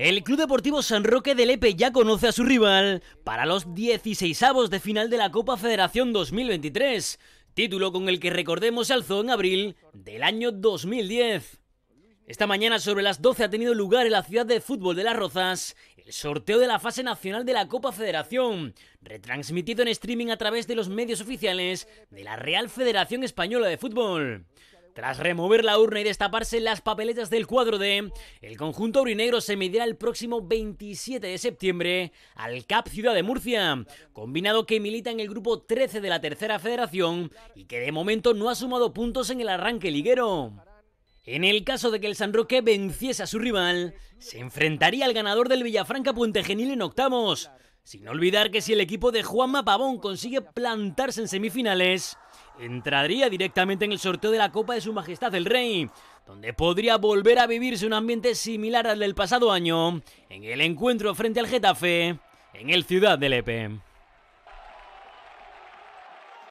El Club Deportivo San Roque de Lepe ya conoce a su rival para los 16avos de final de la Copa Federación 2023, título con el que recordemos se alzó en abril del año 2010. Esta mañana sobre las 12 ha tenido lugar en la ciudad de fútbol de Las Rozas el sorteo de la fase nacional de la Copa Federación, retransmitido en streaming a través de los medios oficiales de la Real Federación Española de Fútbol. Tras remover la urna y destaparse las papeletas del cuadro D, el conjunto brinegro se medirá el próximo 27 de septiembre al CAP Ciudad de Murcia, combinado que milita en el grupo 13 de la Tercera Federación y que de momento no ha sumado puntos en el arranque liguero. En el caso de que el San Roque venciese a su rival, se enfrentaría al ganador del Villafranca Puente Genil en octavos, sin olvidar que si el equipo de Juan Mapavón consigue plantarse en semifinales, entraría directamente en el sorteo de la Copa de Su Majestad el Rey, donde podría volver a vivirse un ambiente similar al del pasado año, en el encuentro frente al Getafe, en el Ciudad de Lepe.